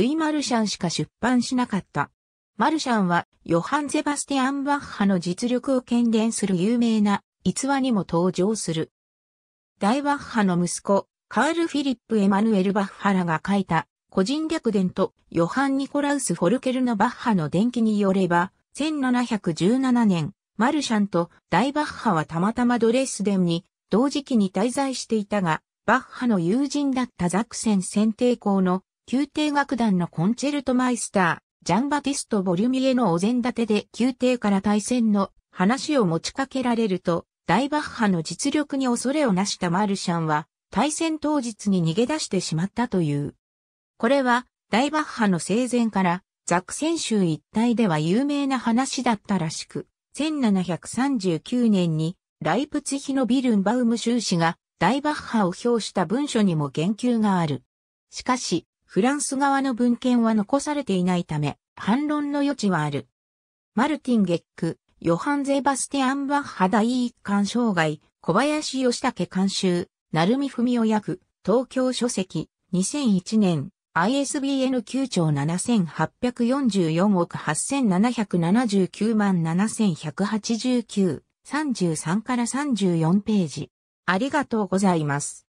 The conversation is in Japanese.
ルイ・マルシャンしか出版しなかった。マルシャンは、ヨハン・ゼバスティアン・バッハの実力を喧伝する有名な逸話にも登場する。大バッハの息子、カール・フィリップ・エマヌエル・バッハらが書いた、個人略伝とヨハン・ニコラウス・フォルケルのバッハの伝記によれば、1717年、マルシャンと大バッハはたまたまドレスデンに同時期に滞在していたが、バッハの友人だったザクセン選定校の宮廷楽団のコンチェルトマイスター、ジャンバティスト・ボリュミエのお膳立てで宮廷から対戦の話を持ちかけられると、大バッハの実力に恐れをなしたマルシャンは、対戦当日に逃げ出してしまったという。これは、大バッハの生前から、ザクセン州一帯では有名な話だったらしく、1739年に、ライプツヒのビルンバウム州士が、大バッハを表した文書にも言及がある。しかし、フランス側の文献は残されていないため、反論の余地はある。マルティン・ゲック、ヨハン・ゼバスティアン・バッハ第一貫障害、小林義武監修、みふみ夫役、東京書籍、2001年、ISBN 9兆7844億8779万7189、33から34ページ。ありがとうございます。